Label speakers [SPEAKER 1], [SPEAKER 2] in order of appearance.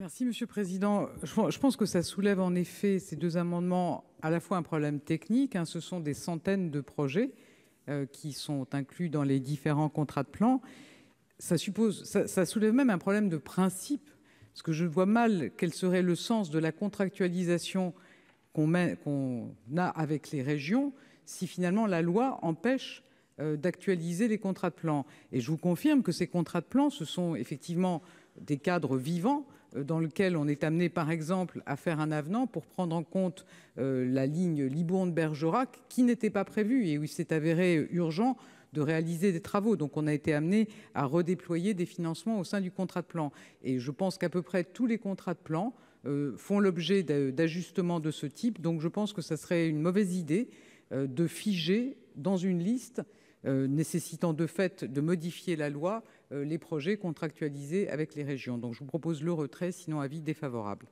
[SPEAKER 1] Merci Monsieur le Président. Je pense que ça soulève en effet ces deux amendements à la fois un problème technique, hein, ce sont des centaines de projets euh, qui sont inclus dans les différents contrats de plan. Ça, soulève même un problème de principe, parce que je vois mal quel serait le sens de la contractualisation qu'on a avec les régions si finalement la loi empêche euh, d'actualiser les contrats de plan. Et je vous confirme que ces contrats de plan, ce sont effectivement des cadres vivants dans lequel on est amené, par exemple, à faire un avenant pour prendre en compte euh, la ligne Libourne-Bergerac, qui n'était pas prévue et où il s'est avéré urgent de réaliser des travaux. Donc, on a été amené à redéployer des financements au sein du contrat de plan. Et je pense qu'à peu près tous les contrats de plan euh, font l'objet d'ajustements de ce type. Donc, je pense que ce serait une mauvaise idée euh, de figer dans une liste euh, nécessitant de fait de modifier la loi euh, les projets contractualisés avec les régions. Je vous propose le retrait sinon avis défavorable.